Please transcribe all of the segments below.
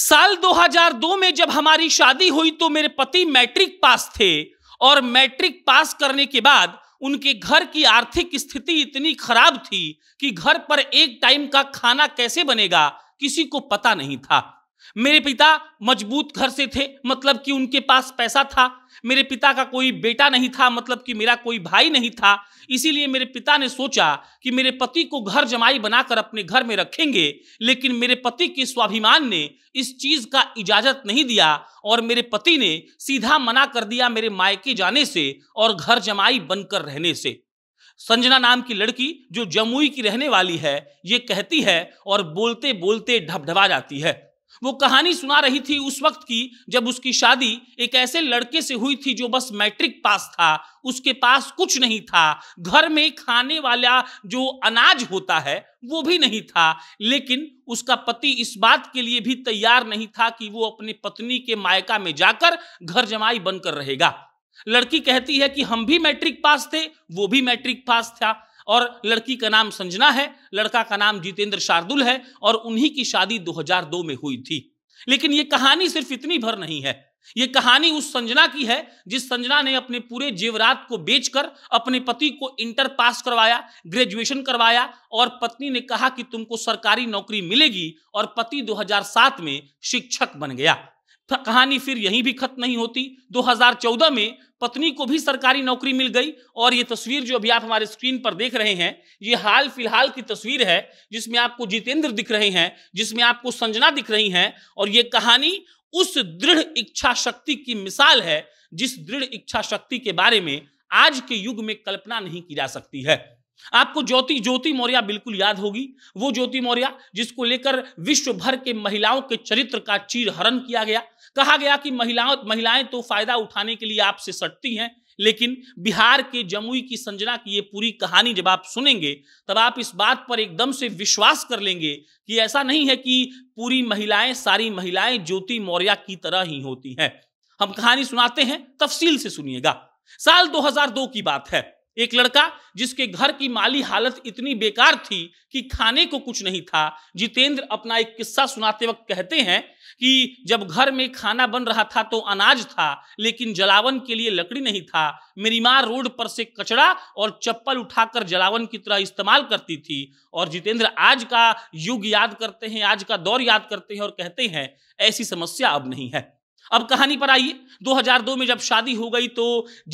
साल 2002 में जब हमारी शादी हुई तो मेरे पति मैट्रिक पास थे और मैट्रिक पास करने के बाद उनके घर की आर्थिक स्थिति इतनी खराब थी कि घर पर एक टाइम का खाना कैसे बनेगा किसी को पता नहीं था मेरे पिता मजबूत घर से थे मतलब कि उनके पास पैसा था मेरे पिता का कोई बेटा नहीं था मतलब कि मेरा कोई भाई नहीं था इसीलिए मेरे पिता ने सोचा कि मेरे पति को घर जमाई बनाकर अपने घर में रखेंगे लेकिन मेरे पति के स्वाभिमान ने इस चीज का इजाजत नहीं दिया और मेरे पति ने सीधा मना कर दिया मेरे मायके जाने से और घर जमाई बनकर रहने से संजना नाम की लड़की जो जमुई की रहने वाली है ये कहती है और बोलते बोलते ढबढबा जाती है वो कहानी सुना रही थी उस वक्त की जब उसकी शादी एक ऐसे लड़के से हुई थी जो बस मैट्रिक पास था उसके पास कुछ नहीं था घर में खाने वाला जो अनाज होता है वो भी नहीं था लेकिन उसका पति इस बात के लिए भी तैयार नहीं था कि वो अपनी पत्नी के मायका में जाकर घर जमाई बनकर रहेगा लड़की कहती है कि हम भी मैट्रिक पास थे वो भी मैट्रिक पास था और लड़की का नाम संजना है लड़का का नाम जितेंद्र शार्दुल है और उन्हीं की शादी 2002 में हुई थी लेकिन ये कहानी सिर्फ इतनी भर नहीं है ये कहानी उस संजना की है जिस संजना ने अपने पूरे जेवरात को बेचकर अपने पति को इंटर पास करवाया ग्रेजुएशन करवाया और पत्नी ने कहा कि तुमको सरकारी नौकरी मिलेगी और पति 2007 में शिक्षक बन गया कहानी फिर यहीं भी खत्म नहीं होती 2014 में पत्नी को भी सरकारी नौकरी मिल गई और ये तस्वीर जो अभी आप हमारे स्क्रीन पर देख रहे हैं ये हाल फिलहाल की तस्वीर है जिसमें आपको जितेंद्र दिख रहे हैं जिसमें आपको संजना दिख रही हैं और ये कहानी उस दृढ़ इच्छा शक्ति की मिसाल है जिस दृढ़ इच्छा शक्ति के बारे में आज के युग में कल्पना नहीं की जा सकती है आपको ज्योति ज्योति मौर्य बिल्कुल याद होगी वो ज्योति मौर्य जिसको लेकर विश्व भर के महिलाओं के चरित्र का चीर हरण किया गया कहा गया कि महिलाओं महिलाएं तो फायदा उठाने के लिए आपसे सटती हैं लेकिन बिहार के जमुई की संजना की ये पूरी कहानी जब आप सुनेंगे तब आप इस बात पर एकदम से विश्वास कर लेंगे कि ऐसा नहीं है कि पूरी महिलाएं सारी महिलाएं ज्योति मौर्य की तरह ही होती हैं हम कहानी सुनाते हैं तफसील से सुनिएगा साल 2002 की बात है एक लड़का जिसके घर की माली हालत इतनी बेकार थी कि खाने को कुछ नहीं था जितेंद्र अपना एक किस्सा सुनाते वक्त कहते हैं कि जब घर में खाना बन रहा था तो अनाज था लेकिन जलावन के लिए लकड़ी नहीं था मेरी माँ रोड पर से कचड़ा और चप्पल उठाकर जलावन की तरह इस्तेमाल करती थी और जितेंद्र आज का युग याद करते हैं आज का दौर याद करते हैं और कहते हैं ऐसी समस्या अब नहीं है अब कहानी पर आइए 2002 में जब शादी हो गई तो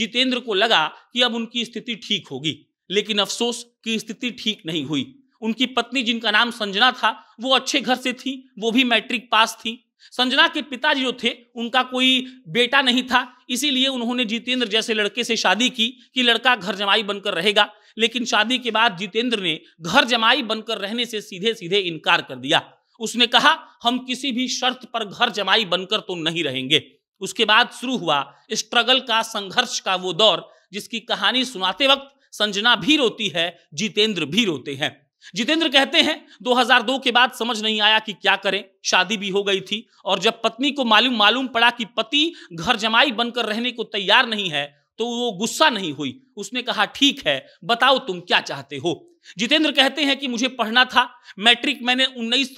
जितेंद्र को लगा कि अब उनकी स्थिति ठीक होगी लेकिन अफसोस की स्थिति ठीक नहीं हुई उनकी पत्नी जिनका नाम संजना था वो अच्छे घर से थी वो भी मैट्रिक पास थी संजना के पिताजी जो थे उनका कोई बेटा नहीं था इसीलिए उन्होंने जितेंद्र जैसे लड़के से शादी की कि लड़का घर जमाई बनकर रहेगा लेकिन शादी के बाद जितेंद्र ने घर जमाई बनकर रहने से सीधे सीधे इनकार कर दिया उसने कहा हम किसी भी शर्त पर घर जमाई बनकर तो नहीं रहेंगे उसके बाद शुरू हुआ स्ट्रगल का संघर्ष का वो दौर जिसकी कहानी सुनाते वक्त संजना भी रोती है जितेंद्र भी रोते हैं जितेंद्र कहते हैं 2002 के बाद समझ नहीं आया कि क्या करें शादी भी हो गई थी और जब पत्नी को मालूम मालूम पड़ा कि पति घर जमाई बनकर रहने को तैयार नहीं है तो वो गुस्सा नहीं हुई उसने कहा ठीक है बताओ तुम क्या चाहते हो जितेंद्र कहते हैं कि मुझे पढ़ना था मैट्रिक मैंने उन्नीस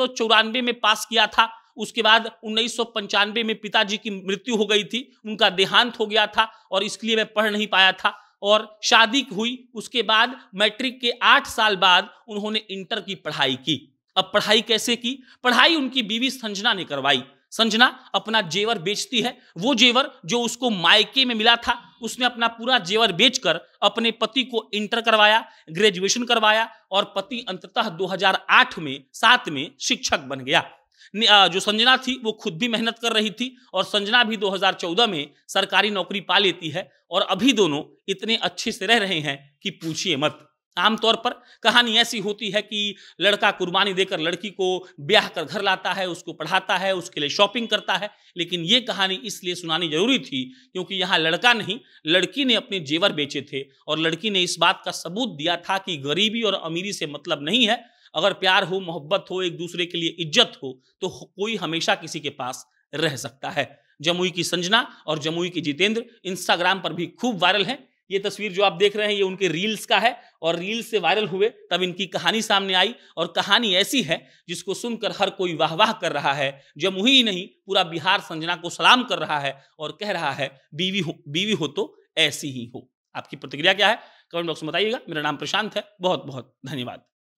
में पास किया था उसके बाद उन्नीस में पिताजी की मृत्यु हो गई थी उनका देहांत हो गया था और लिए मैं पढ़ नहीं पाया था और शादी हुई उसके बाद मैट्रिक के आठ साल बाद उन्होंने इंटर की पढ़ाई की अब पढ़ाई कैसे की पढ़ाई उनकी बीवी संजना ने करवाई संजना अपना जेवर बेचती है वो जेवर जो उसको मायके में मिला था उसने अपना पूरा जेवर बेचकर अपने पति को इंटर करवाया ग्रेजुएशन करवाया और पति अंततः 2008 में सात में शिक्षक बन गया जो संजना थी वो खुद भी मेहनत कर रही थी और संजना भी 2014 में सरकारी नौकरी पा लेती है और अभी दोनों इतने अच्छे से रह रहे हैं कि पूछिए मत आमतौर पर कहानी ऐसी होती है कि लड़का कुर्बानी देकर लड़की को ब्याह कर घर लाता है उसको पढ़ाता है उसके लिए शॉपिंग करता है लेकिन ये कहानी इसलिए सुनानी जरूरी थी क्योंकि यहाँ लड़का नहीं लड़की ने अपने जेवर बेचे थे और लड़की ने इस बात का सबूत दिया था कि गरीबी और अमीरी से मतलब नहीं है अगर प्यार हो मोहब्बत हो एक दूसरे के लिए इज्जत हो तो कोई हमेशा किसी के पास रह सकता है जमुई की संजना और जमुई की जितेंद्र इंस्टाग्राम पर भी खूब वायरल है ये तस्वीर जो आप देख रहे हैं ये उनके रील्स का है और रील्स से वायरल हुए तब इनकी कहानी सामने आई और कहानी ऐसी है जिसको सुनकर हर कोई वाह वाह कर रहा है जमुई ही नहीं पूरा बिहार संजना को सलाम कर रहा है और कह रहा है बीवी हो बीवी हो तो ऐसी ही हो आपकी प्रतिक्रिया क्या है कमेंट बॉक्स में बताइएगा मेरा नाम प्रशांत है बहुत बहुत धन्यवाद